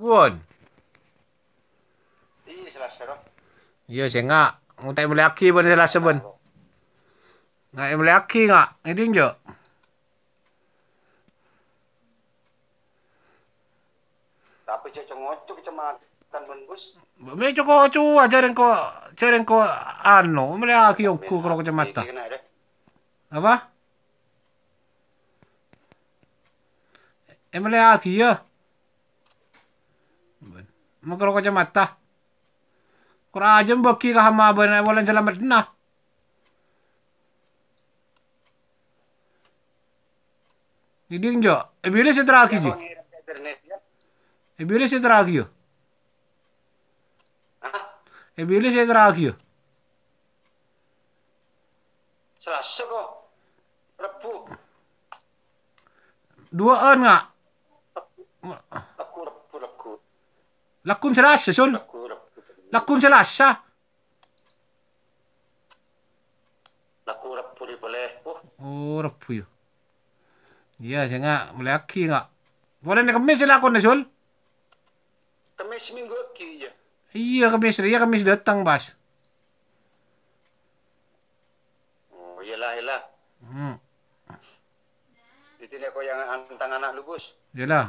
Guon. ini selasa dong. Iya saya ngak. Ngutai boleh aki pun selasa pun. Ngak boleh aki ngak. Ini jo. Tapi cek ngocok cuma kan bus. Me cok cu ajarin ko ajarin ko ano. Boleh aki yoku kalau kacamata. Apa? Emang lagi ya? makro ko jamatta kurajum bokki ga hama bana wala madna Iding jo, ebile se traki ya, jo. Ebile ya. se traki jo. bile se traki jo. Selasa kok. Rebu. Dua on nggak? Lakkum ci lascia sul? Lakkum ci lascia? Lakku rapuh boleh. Oh, rapuh Iya, saya nggak aki nggak. Boleh nih kemis lakon nih sul? Kemis minggu kiri ya. Iya kemis, iya kemis datang bas. Oh, iyalah iyalah. Hmm. Itu dia kau yang antang anak lu bos. Iyalah.